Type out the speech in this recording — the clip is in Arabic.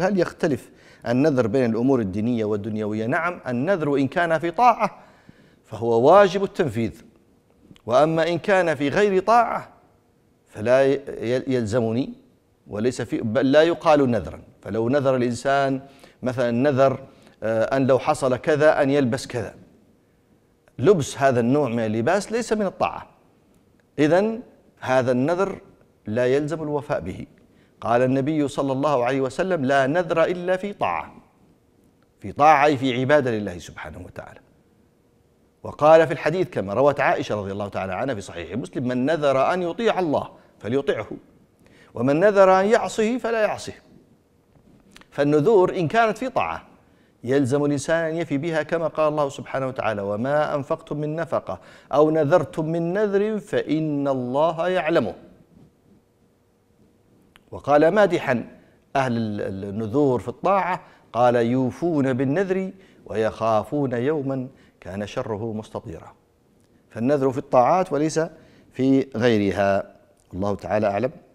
هل يختلف النذر بين الأمور الدينية والدنيوية؟ نعم النذر إن كان في طاعة فهو واجب التنفيذ وأما إن كان في غير طاعة فلا يلزمني وليس في بل لا يقال نذرا فلو نذر الإنسان مثلا نذر آه، أن لو حصل كذا أن يلبس كذا لبس هذا النوع من اللباس ليس من الطاعة إذا هذا النذر لا يلزم الوفاء به قال النبي صلى الله عليه وسلم لا نذر إلا في طاعة في طاعة أي في عبادة لله سبحانه وتعالى وقال في الحديث كما روت عائشة رضي الله تعالى عنها في صحيح مسلم من نذر أن يطيع الله فليطعه ومن نذر أن يعصه فلا يعصه فالنذور إن كانت في طاعة يلزم الإنسان أن يفي بها كما قال الله سبحانه وتعالى وما أنفقتم من نفقة أو نذرتم من نذر فإن الله يعلمه وقال مادحا أهل النذور في الطاعة قال يوفون بالنذر ويخافون يوما كان شره مستطيرا فالنذر في الطاعات وليس في غيرها الله تعالى أعلم